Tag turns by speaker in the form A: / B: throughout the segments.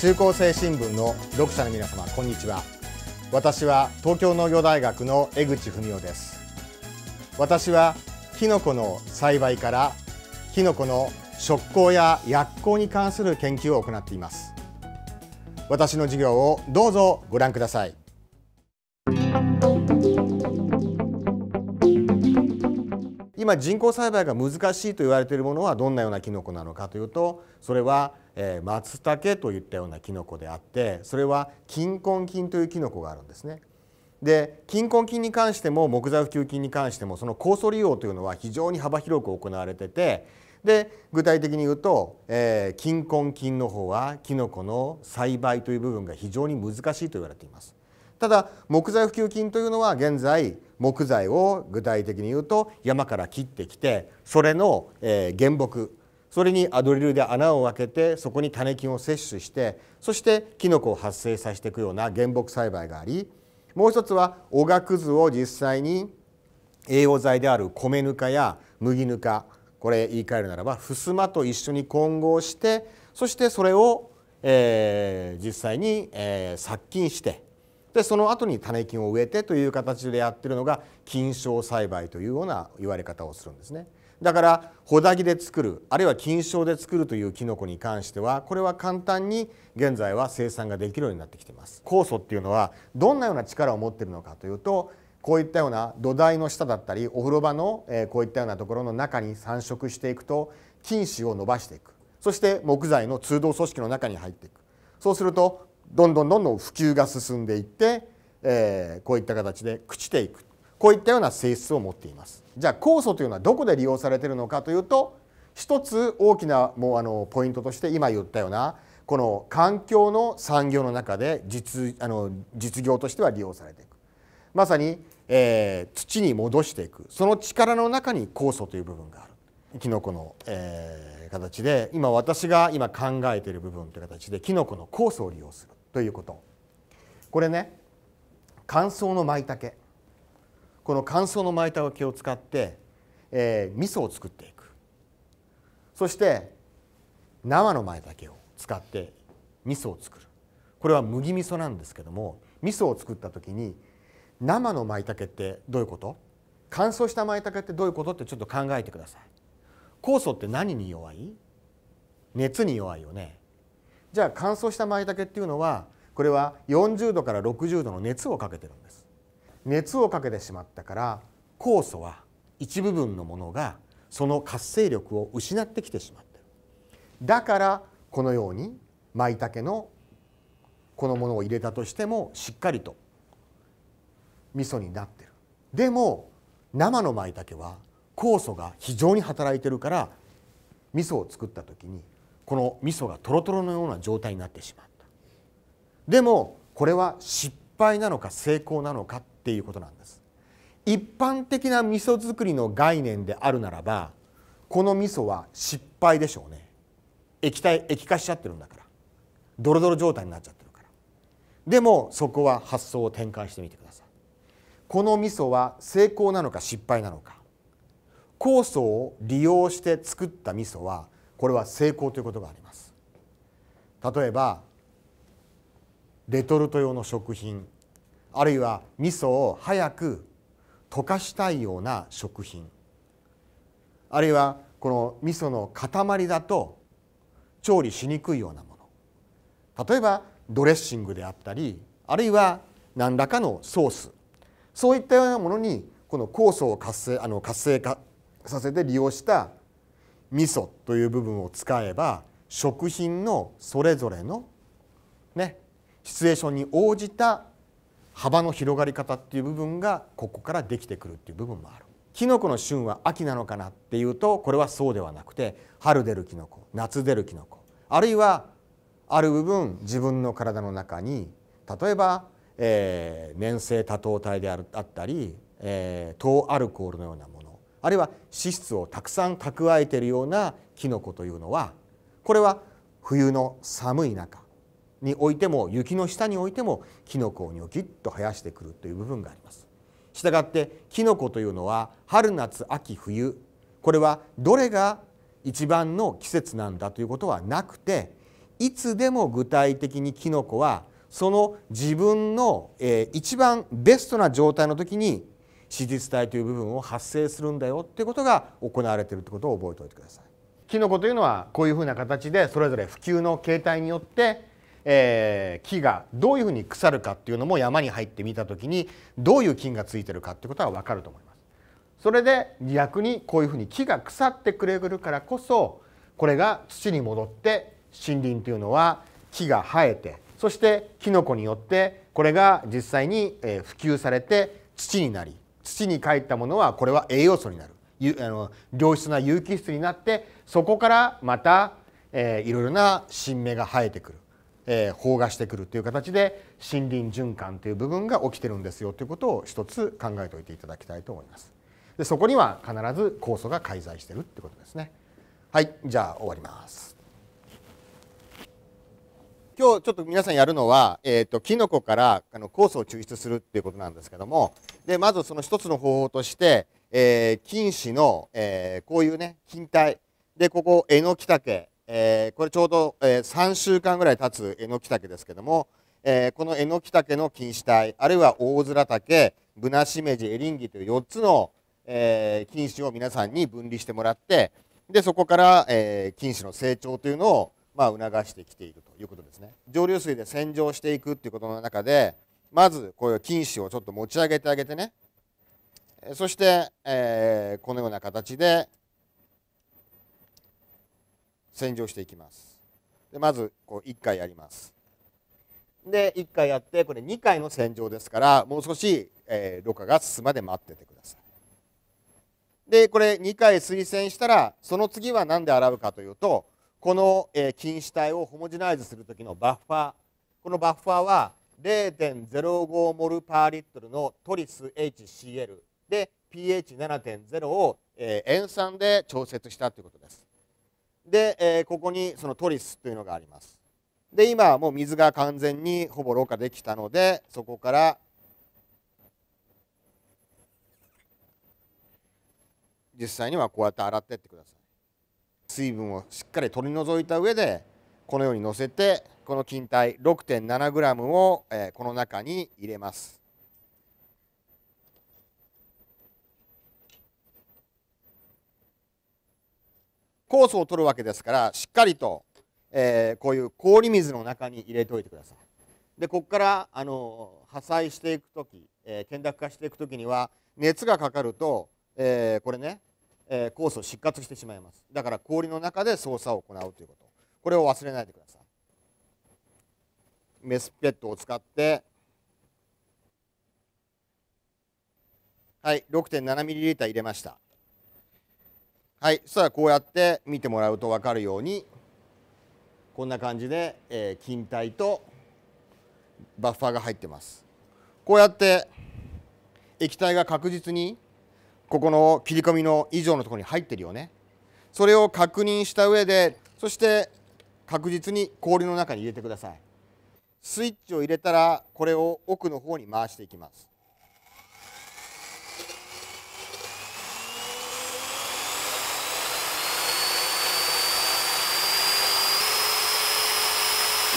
A: 中高生新聞の読者の皆様こんにちは私は東京農業大学の江口文夫です私はキノコの栽培からキノコの食効や薬効に関する研究を行っています私の授業をどうぞご覧ください今人工栽培が難しいと言われているものはどんなようなキノコなのかというとそれは松茸といったようなキノコであってそれは金根菌というキノコがあるんですね。で金根菌に関しても木材普及菌に関してもその酵素利用というのは非常に幅広く行われててで具体的に言うと、えー、金根菌の方はキノコの栽培という部分が非常に難しいと言われています。ただ木材普及金というのは現在木材を具体的に言うと山から切ってきてそれの原木それにアドリルで穴を開けてそこに種菌を摂取してそしてキノコを発生させていくような原木栽培がありもう一つはおがくずを実際に栄養剤である米ぬかや麦ぬかこれ言い換えるならば襖と一緒に混合してそしてそれを、えー、実際に、えー、殺菌してでその後に種菌を植えてという形でやってるのが菌床栽培というような言われ方をするんですね。だからホダギで作るあるいは菌床で作るというキノコに関してはこれは簡単に現在は生産ができるようになってきています酵素っていうのはどんなような力を持ってるのかというとこういったような土台の下だったりお風呂場のこういったようなところの中に繁殖していくと菌糸を伸ばしていくそして木材の通動組織の中に入っていくそうするとどんどんどんどん普及が進んでいって、えー、こういった形で朽ちていくこういったような性質を持っています。じゃあ酵素というのはどこで利用されているのかというと一つ大きなもうあのポイントとして今言ったようなこの環境の産業の中で実あの実業としては利用されていくまさに、えー、土に戻していくその力の中に酵素という部分があるキノコの、えー、形で今私が今考えている部分という形でキノコの酵素を利用するということこれね乾燥のまいたけこの乾燥のまいたけを使って、えー、味噌を作っていくそして生のまいたけを使って味噌を作るこれは麦味噌なんですけども味噌を作った時に生のまいたけってどういうこと乾燥したまいたけってどういうことってちょっと考えてください酵素って何に弱い熱に弱いよねじゃあ乾燥した舞茸っていうのはこれは40度から60度の熱をかけてるんです熱をかけてしまったから酵素は一部分のものがその活性力を失ってきてしまってるだからこのように舞茸のこのものを入れたとしてもしっかりと味噌になってるでも生の舞茸は酵素が非常に働いてるから味噌を作った時にこの味噌がとろとろのような状態になってしまったでもこれは失敗なのか成功なのかっていうことなんです一般的な味噌作りの概念であるならばこの味噌は失敗でしょうね液体液化しちゃってるんだからドロドロ状態になっちゃってるからでもそこは発想を転換してみてくださいこの味噌は成功なのか失敗なのか酵素を利用して作った味噌はこれは成功ということがあります例えばレトルト用の食品あるいは味噌を早く溶かしたいような食品あるいはこの味噌の塊だと調理しにくいようなもの例えばドレッシングであったりあるいは何らかのソースそういったようなものにこの酵素を活性あの活性化させて利用した味噌という部分を使えば食品のそれぞれのねシチュエーションに応じた幅の広がり方っていう部分がここからできてくるっていう部分もある。キノコの旬は秋なのかなっていうとこれはそうではなくて春出るキノコ夏出るキノコあるいはある部分自分の体の中に例えば、えー、粘性多糖体であったり、えー、糖アルコールのようなものあるいは脂質をたくさん蓄えているようなキノコというのはこれは冬の寒い中においても雪の下においてもキノコをニョキッと生やしてくるという部分があります。したがってキノコというのは春夏秋冬これはどれが一番の季節なんだということはなくていつでも具体的にキノコはその自分の、え一番ベストな状態の時に子実体という部分を発生するんだよっていうことが行われているってことを覚えておいてください。キノコというのはこういうふうな形でそれぞれ普及の形態によって、えー、木がどういうふうに腐るかっていうのも山に入ってみた時にどういう菌がついてるかってことは分かると思います。それで逆にこういうふうに木が腐ってくれるからこそこれが土に戻って森林というのは木が生えてそしてキノコによってこれが実際に普及されて土になり土に帰ったものはこれは栄養素になるあの良質な有機質になってそこからまた、えー、いろいろな新芽が生えてくる、えー、包芽してくるという形で森林循環という部分が起きてるんですよということを一つ考えておいていただきたいと思います。でそこには必ず酵素が介在してるってことですね。はいじゃあ終わります。今日ちょっと皆さんやるのは、えっ、ー、と、キノコからあの酵素を抽出するっていうことなんですけども、で、まずその一つの方法として、えー、菌糸の、えー、こういうね、菌体。で、ここ、えのきたけ。えこれちょうど、えー、3週間ぐらい経つえのきたけですけども、えー、このえのきたけの菌糸体、あるいは大ズラタケ、ブナシメジ、エリンギという4つの、えー、菌糸を皆さんに分離してもらって、で、そこから、えー、菌糸の成長というのをまあ、促してきているということですね蒸留水で洗浄していくということの中でまずこういう菌糸をちょっと持ち上げてあげてねそして、えー、このような形で洗浄していきますでまずこう1回やりますで1回やってこれ2回の洗浄ですからもう少し、えー、ろ過が進むまで待っててくださいでこれ2回推薦したらその次は何で洗うかというとこの、えー、菌糸体をホモジナイズする時のバッファーこのバッファーは0.05モルパーリットルのトリス HCl で pH7.0 を、え塩酸で調節したということですで、えここにそのトリスというのがありますで今はもう水が完全にほぼろ過できたのでそこから実際にはこうやって洗ってってください水分をしっかり取り除いた上でこのようにのせてこの菌体 6.7g を、えこの中に入れます。酵素を取るわけですからしっかりと、えこういう氷水の中に入れておいてください。でここからあの破砕していく時、えー、懸濁化していく時には熱がかかると、えー、これねえー、酵素を失活してしまいますだから氷の中で操作を行うということこれを忘れないでくださいメスペットを使ってはい 6.7ml 入れましたはいそしたらこうやって見てもらうと分かるようにこんな感じで、えー、菌体とバッファーが入ってますこうやって液体が確実にここの切り込みの以上のところに入ってるよねそれを確認した上でそして確実に氷の中に入れてくださいスイッチを入れたらこれを奥の方に回していきます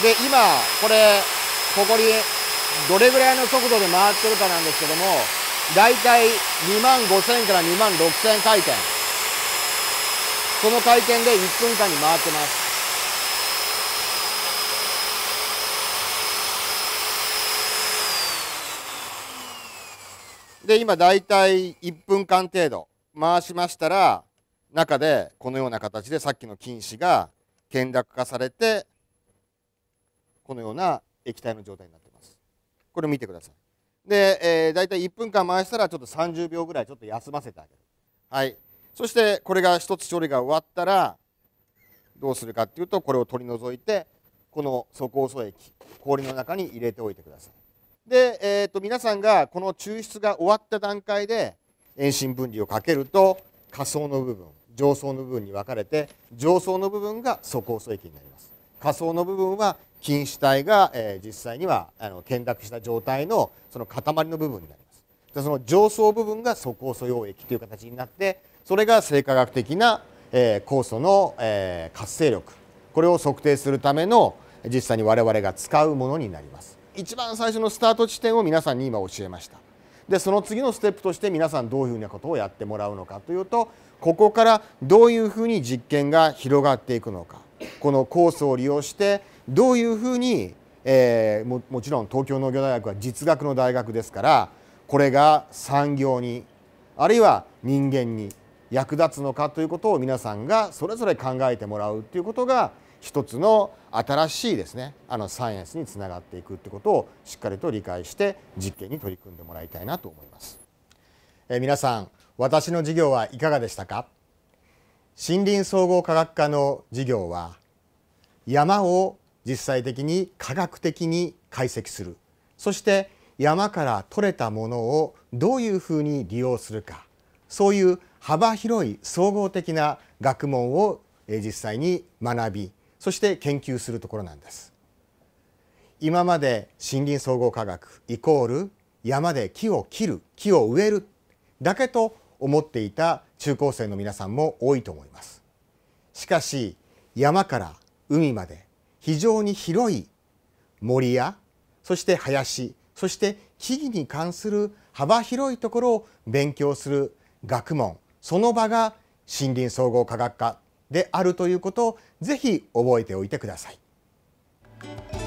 A: で今これここにどれぐらいの速度で回ってるかなんですけども大体2万5000から2万6000回転その回転で1分間に回ってますで今大体1分間程度回しましたら中でこのような形でさっきの菌糸が見落化されてこのような液体の状態になってますこれ見てくださいで、えー、大体1分間回したらちょっと30秒ぐらいちょっと休ませてあげる。はい、そしてこれが1つ処理が終わったらどうするかっていうとこれを取り除いてこの粗酵素液氷の中に入れておいてください。で、えー、と皆さんがこの抽出が終わった段階で遠心分離をかけると下層の部分上層の部分に分かれて上層の部分が粗酵素液になります。下層の部分は菌糸体が、えー、実際にはあの見濁した状態のその塊の部分になります。でその上層部分が素酵素溶液という形になってそれが生化学的な、えー、酵素の、えー、活性力これを測定するための実際に我々が使うものになります。一番最初のスタート地点を皆さんに今教えました。でその次のステップとして皆さんどういうふうなことをやってもらうのかというとここからどういうふうに実験が広がっていくのかこの酵素を利用してどういうふうに、えー、ももちろん東京農業大学は実学の大学ですからこれが産業にあるいは人間に役立つのかということを皆さんがそれぞれ考えてもらうということが一つの新しいですねあのサイエンスにつながっていくってことをしっかりと理解して実験に取り組んでもらいたいなと思います。え皆さん私の授業はいかがでしたか森林総合科学科の授業は山を実際的に科学的に解析するそして山から取れたものをどういうふうに利用するかそういう幅広い総合的な学問を実際に学びそして研究するところなんです。今まで森林総合科学イコール山で木を切る木を植えるだけと思っていた中高生の皆さんも多いと思います。しかし山から海まで非常に広い森やそして林そして木々に関する幅広いところを勉強する学問その場が森林総合科学科であるということをぜひ覚えておいてください。